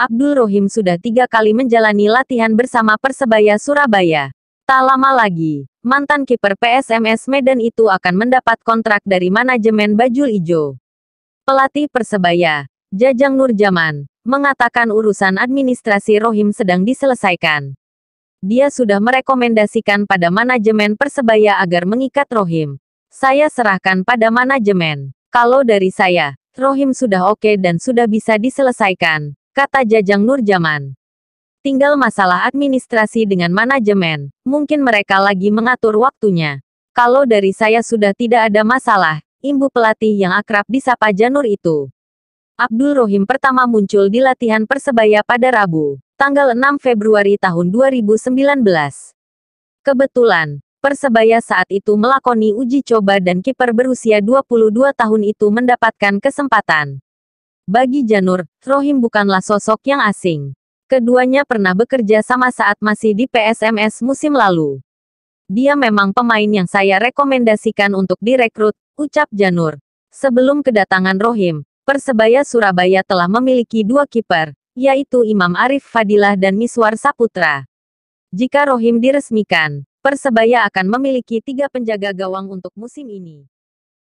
Abdul Rohim sudah tiga kali menjalani latihan bersama Persebaya Surabaya. Tak lama lagi, mantan kiper PSMS Medan itu akan mendapat kontrak dari manajemen Bajul Ijo. Pelatih Persebaya, Jajang Nurjaman, mengatakan urusan administrasi Rohim sedang diselesaikan. Dia sudah merekomendasikan pada manajemen Persebaya agar mengikat Rohim. Saya serahkan pada manajemen. Kalau dari saya, Rohim sudah oke dan sudah bisa diselesaikan kata Jajang Nurjaman. Tinggal masalah administrasi dengan manajemen, mungkin mereka lagi mengatur waktunya. Kalau dari saya sudah tidak ada masalah, imbu pelatih yang akrab disapa Janur itu. Abdul Rohim pertama muncul di latihan Persebaya pada Rabu, tanggal 6 Februari tahun 2019. Kebetulan, Persebaya saat itu melakoni uji coba dan kiper berusia 22 tahun itu mendapatkan kesempatan bagi Janur, Rohim bukanlah sosok yang asing. Keduanya pernah bekerja sama saat masih di PSMS musim lalu. Dia memang pemain yang saya rekomendasikan untuk direkrut, ucap Janur. Sebelum kedatangan Rohim, Persebaya Surabaya telah memiliki dua kiper, yaitu Imam Arif Fadilah dan Miswar Saputra. Jika Rohim diresmikan, Persebaya akan memiliki tiga penjaga gawang untuk musim ini.